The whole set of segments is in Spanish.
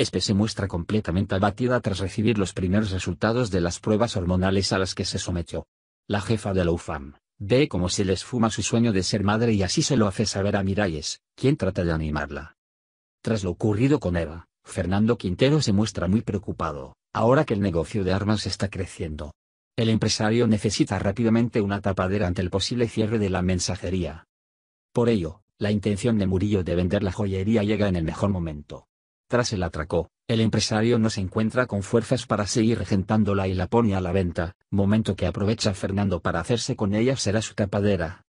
Espe se muestra completamente abatida tras recibir los primeros resultados de las pruebas hormonales a las que se sometió. La jefa de la UFAM, ve como se le esfuma su sueño de ser madre y así se lo hace saber a Miralles, quien trata de animarla. Tras lo ocurrido con Eva, Fernando Quintero se muestra muy preocupado, ahora que el negocio de armas está creciendo. El empresario necesita rápidamente una tapadera ante el posible cierre de la mensajería. Por ello, la intención de Murillo de vender la joyería llega en el mejor momento. Tras el atraco, el empresario no se encuentra con fuerzas para seguir regentándola y la pone a la venta, momento que aprovecha Fernando para hacerse con ella será su tapadera.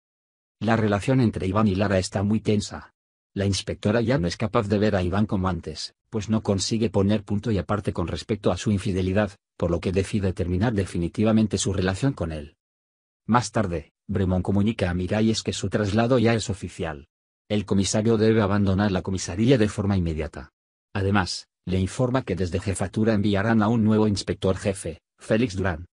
La relación entre Iván y Lara está muy tensa. La inspectora ya no es capaz de ver a Iván como antes, pues no consigue poner punto y aparte con respecto a su infidelidad, por lo que decide terminar definitivamente su relación con él. Más tarde, Bremón comunica a Miralles que su traslado ya es oficial. El comisario debe abandonar la comisaría de forma inmediata. Además, le informa que desde jefatura enviarán a un nuevo inspector jefe, Félix Durán.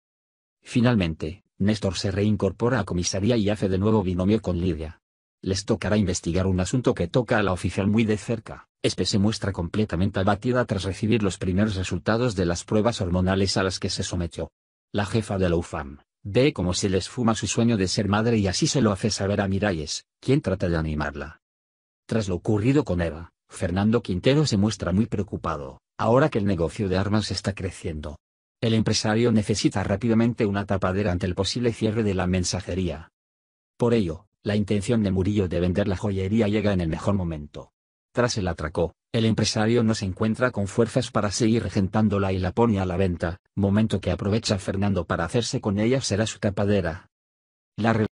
Finalmente, Néstor se reincorpora a comisaría y hace de nuevo binomio con Lidia. Les tocará investigar un asunto que toca a la oficial muy de cerca. Espe se muestra completamente abatida tras recibir los primeros resultados de las pruebas hormonales a las que se sometió. La jefa de la UFAM, Ve como se les fuma su sueño de ser madre y así se lo hace saber a Miralles, quien trata de animarla. Tras lo ocurrido con Eva, Fernando Quintero se muestra muy preocupado, ahora que el negocio de armas está creciendo. El empresario necesita rápidamente una tapadera ante el posible cierre de la mensajería. Por ello, la intención de Murillo de vender la joyería llega en el mejor momento. Tras el atraco, el empresario no se encuentra con fuerzas para seguir regentándola y la pone a la venta, momento que aprovecha Fernando para hacerse con ella será su tapadera. La